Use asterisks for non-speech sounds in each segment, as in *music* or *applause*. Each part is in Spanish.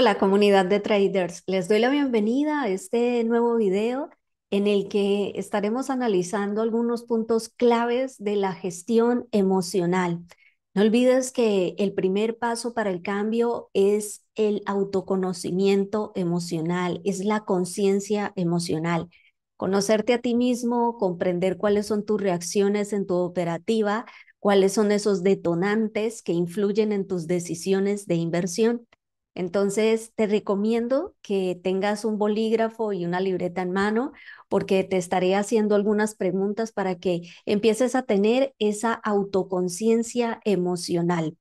Hola comunidad de traders, les doy la bienvenida a este nuevo video en el que estaremos analizando algunos puntos claves de la gestión emocional. No olvides que el primer paso para el cambio es el autoconocimiento emocional, es la conciencia emocional. Conocerte a ti mismo, comprender cuáles son tus reacciones en tu operativa, cuáles son esos detonantes que influyen en tus decisiones de inversión entonces, te recomiendo que tengas un bolígrafo y una libreta en mano porque te estaré haciendo algunas preguntas para que empieces a tener esa autoconciencia emocional.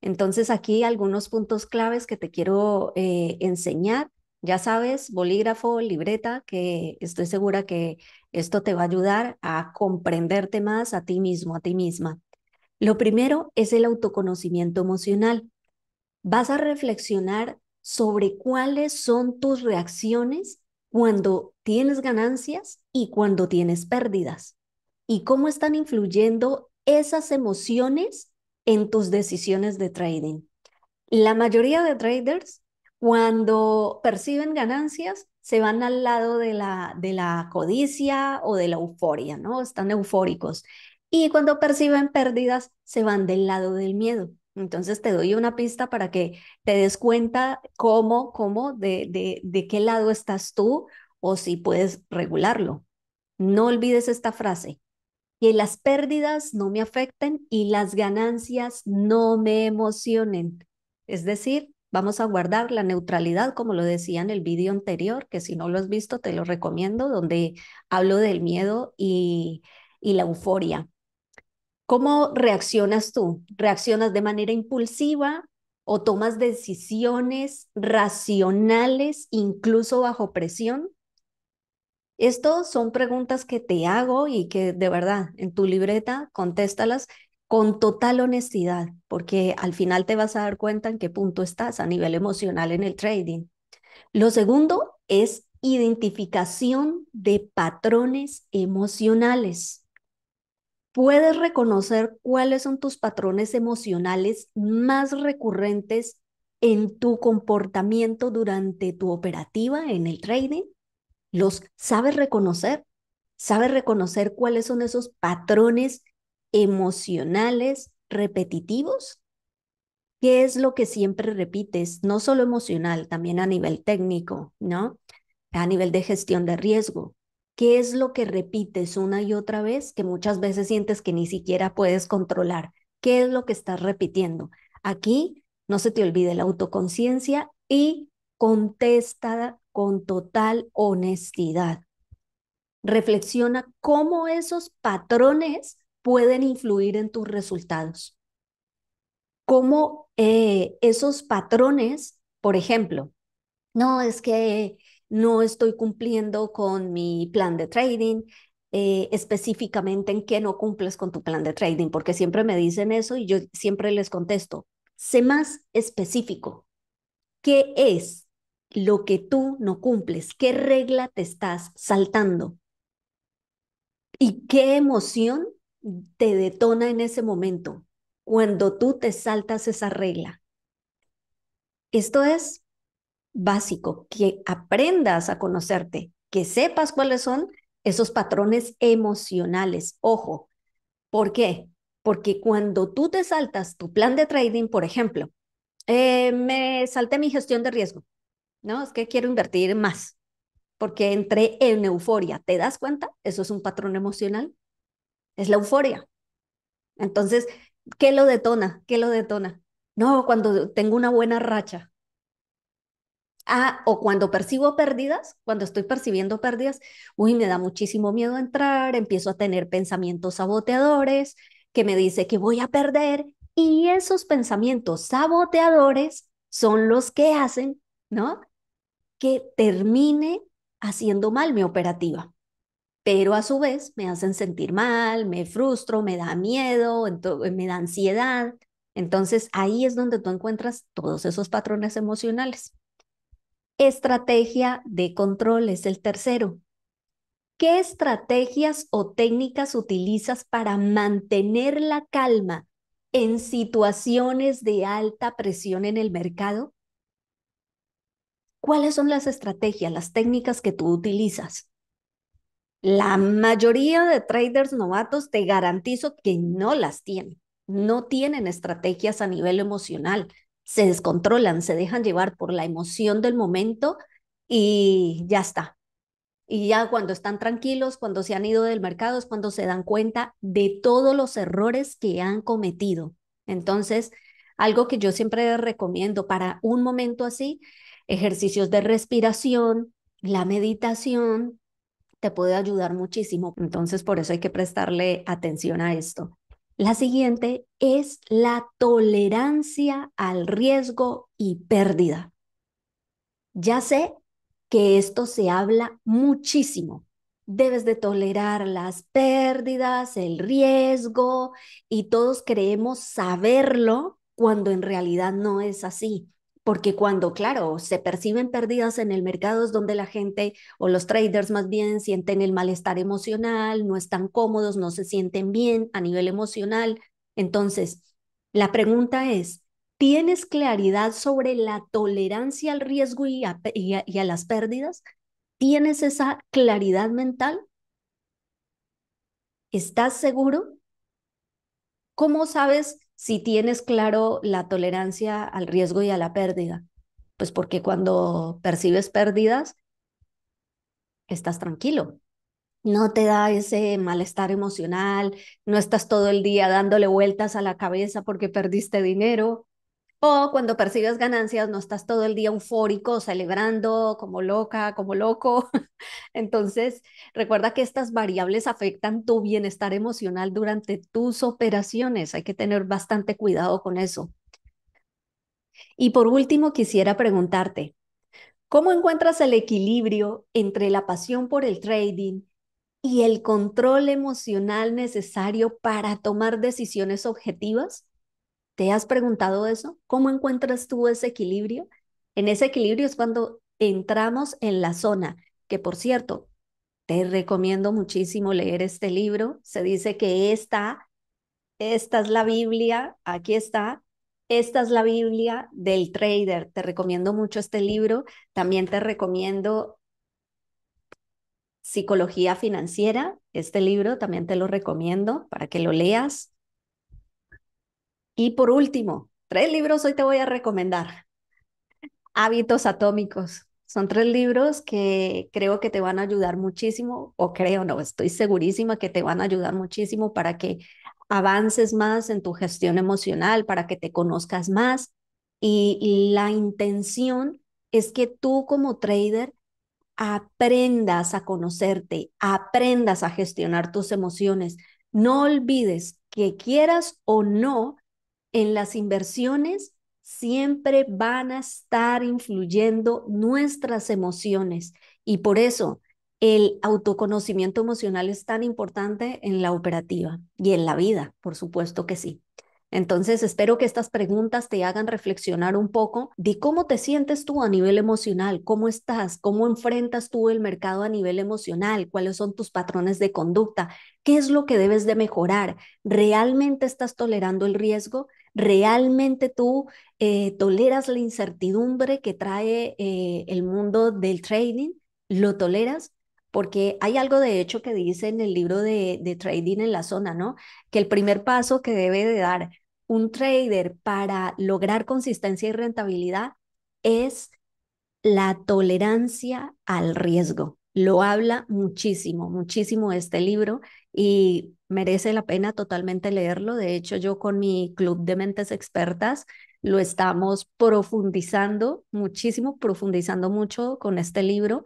Entonces, aquí algunos puntos claves que te quiero eh, enseñar. Ya sabes, bolígrafo, libreta, que estoy segura que esto te va a ayudar a comprenderte más a ti mismo, a ti misma. Lo primero es el autoconocimiento emocional vas a reflexionar sobre cuáles son tus reacciones cuando tienes ganancias y cuando tienes pérdidas y cómo están influyendo esas emociones en tus decisiones de trading. La mayoría de traders cuando perciben ganancias se van al lado de la, de la codicia o de la euforia, ¿no? Están eufóricos. Y cuando perciben pérdidas se van del lado del miedo. Entonces te doy una pista para que te des cuenta cómo, cómo, de, de, de qué lado estás tú o si puedes regularlo. No olvides esta frase, que las pérdidas no me afecten y las ganancias no me emocionen. Es decir, vamos a guardar la neutralidad, como lo decía en el vídeo anterior, que si no lo has visto, te lo recomiendo, donde hablo del miedo y, y la euforia. ¿Cómo reaccionas tú? ¿Reaccionas de manera impulsiva o tomas decisiones racionales incluso bajo presión? Estas son preguntas que te hago y que de verdad en tu libreta contéstalas con total honestidad, porque al final te vas a dar cuenta en qué punto estás a nivel emocional en el trading. Lo segundo es identificación de patrones emocionales puedes reconocer cuáles son tus patrones emocionales más recurrentes en tu comportamiento durante tu operativa en el trading. ¿Los sabes reconocer? ¿Sabes reconocer cuáles son esos patrones emocionales repetitivos? ¿Qué es lo que siempre repites? No solo emocional, también a nivel técnico, ¿no? A nivel de gestión de riesgo, ¿Qué es lo que repites una y otra vez que muchas veces sientes que ni siquiera puedes controlar? ¿Qué es lo que estás repitiendo? Aquí no se te olvide la autoconciencia y contesta con total honestidad. Reflexiona cómo esos patrones pueden influir en tus resultados. Cómo eh, esos patrones, por ejemplo, no es que no estoy cumpliendo con mi plan de trading, eh, específicamente en qué no cumples con tu plan de trading, porque siempre me dicen eso y yo siempre les contesto, sé más específico. ¿Qué es lo que tú no cumples? ¿Qué regla te estás saltando? ¿Y qué emoción te detona en ese momento cuando tú te saltas esa regla? Esto es básico, que aprendas a conocerte, que sepas cuáles son esos patrones emocionales. Ojo, ¿por qué? Porque cuando tú te saltas tu plan de trading, por ejemplo, eh, me salté mi gestión de riesgo, ¿no? Es que quiero invertir más, porque entré en euforia. ¿Te das cuenta? Eso es un patrón emocional. Es la euforia. Entonces, ¿qué lo detona? ¿Qué lo detona? No, cuando tengo una buena racha, Ah, o cuando percibo pérdidas, cuando estoy percibiendo pérdidas, uy, me da muchísimo miedo entrar, empiezo a tener pensamientos saboteadores que me dice que voy a perder y esos pensamientos saboteadores son los que hacen, ¿no? Que termine haciendo mal mi operativa. Pero a su vez me hacen sentir mal, me frustro, me da miedo, me da ansiedad. Entonces ahí es donde tú encuentras todos esos patrones emocionales. Estrategia de control es el tercero. ¿Qué estrategias o técnicas utilizas para mantener la calma en situaciones de alta presión en el mercado? ¿Cuáles son las estrategias, las técnicas que tú utilizas? La mayoría de traders novatos te garantizo que no las tienen. No tienen estrategias a nivel emocional, se descontrolan, se dejan llevar por la emoción del momento y ya está. Y ya cuando están tranquilos, cuando se han ido del mercado, es cuando se dan cuenta de todos los errores que han cometido. Entonces, algo que yo siempre recomiendo para un momento así, ejercicios de respiración, la meditación, te puede ayudar muchísimo. Entonces, por eso hay que prestarle atención a esto. La siguiente es la tolerancia al riesgo y pérdida. Ya sé que esto se habla muchísimo. Debes de tolerar las pérdidas, el riesgo, y todos creemos saberlo cuando en realidad no es así porque cuando, claro, se perciben pérdidas en el mercado es donde la gente o los traders más bien sienten el malestar emocional, no están cómodos, no se sienten bien a nivel emocional. Entonces, la pregunta es, ¿tienes claridad sobre la tolerancia al riesgo y a, las pérdidas? ¿Tienes esa claridad mental? ¿Estás seguro? ¿Cómo sabes si tienes claro la tolerancia al riesgo y a la pérdida? Pues porque cuando percibes pérdidas, estás tranquilo, no te da ese malestar emocional, no estás todo el día dándole vueltas a la cabeza porque perdiste dinero, o cuando percibes ganancias, no estás todo el día eufórico, celebrando como loca, como loco. *laughs* Entonces, recuerda que estas variables afectan tu bienestar emocional durante tus operaciones. Hay que tener bastante cuidado con eso. Y por último, quisiera preguntarte, ¿cómo encuentras el equilibrio entre la pasión por el trading y el control emocional necesario para tomar decisiones objetivas? ¿Te has preguntado eso? ¿Cómo encuentras tú ese equilibrio? En ese equilibrio es cuando entramos en la zona, que por cierto, te recomiendo muchísimo leer este libro. Se dice que esta, esta es la Biblia, aquí está, esta es la Biblia del trader. Te recomiendo mucho este libro. También te recomiendo Psicología Financiera. Este libro también te lo recomiendo para que lo leas. Y por último, tres libros hoy te voy a recomendar. Hábitos atómicos. Son tres libros que creo que te van a ayudar muchísimo, o creo, no, estoy segurísima que te van a ayudar muchísimo para que avances más en tu gestión emocional, para que te conozcas más. Y, la intención es que tú como trader aprendas a conocerte, aprendas a gestionar tus emociones. No olvides que quieras o no, en las inversiones siempre van a estar influyendo nuestras emociones y por eso el autoconocimiento emocional es tan importante en la operativa y en la vida, por supuesto que sí. Entonces, espero que estas preguntas te hagan reflexionar un poco de cómo te sientes tú a nivel emocional, cómo estás, cómo enfrentas tú el mercado a nivel emocional, cuáles son tus patrones de conducta, qué es lo que debes de mejorar. ¿Realmente estás tolerando el riesgo? ¿Realmente tú eh, toleras la incertidumbre que trae eh, el mundo del trading? ¿Lo toleras? porque hay algo de hecho que dice en el libro de, de, Trading en la Zona, ¿no? Que el primer paso que debe de dar un trader para lograr consistencia y rentabilidad es la tolerancia al riesgo. Lo habla muchísimo, muchísimo este libro y merece la pena totalmente leerlo. De hecho, yo con mi club de mentes expertas lo estamos profundizando muchísimo, profundizando mucho con este libro,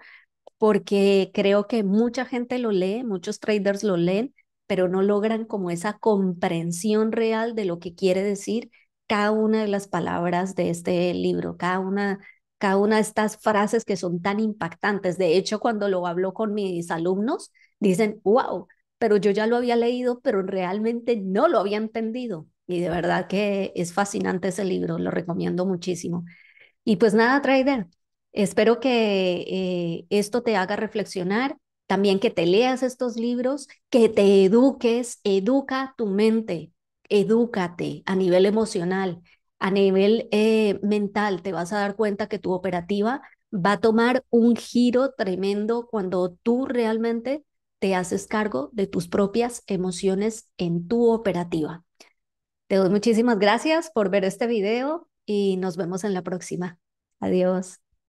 porque creo que mucha gente lo lee, muchos traders lo leen pero no logran como esa comprensión real de lo que quiere decir cada una de las palabras de este libro, cada una, cada una de estas frases que son tan impactantes. De hecho, cuando lo hablo con mis alumnos, dicen, wow, pero yo ya lo había leído, pero realmente no lo había entendido. Y de verdad que es fascinante ese libro, lo recomiendo muchísimo. Y pues nada, Trader, espero que eh, esto te haga reflexionar también que te leas estos libros, que te eduques, educa tu mente, edúcate a nivel emocional, a nivel eh, mental. Te vas a dar cuenta que tu operativa va a tomar un giro tremendo cuando tú realmente te haces cargo de tus propias emociones en tu operativa. Te doy muchísimas gracias por ver este video y nos vemos en la próxima. Adiós.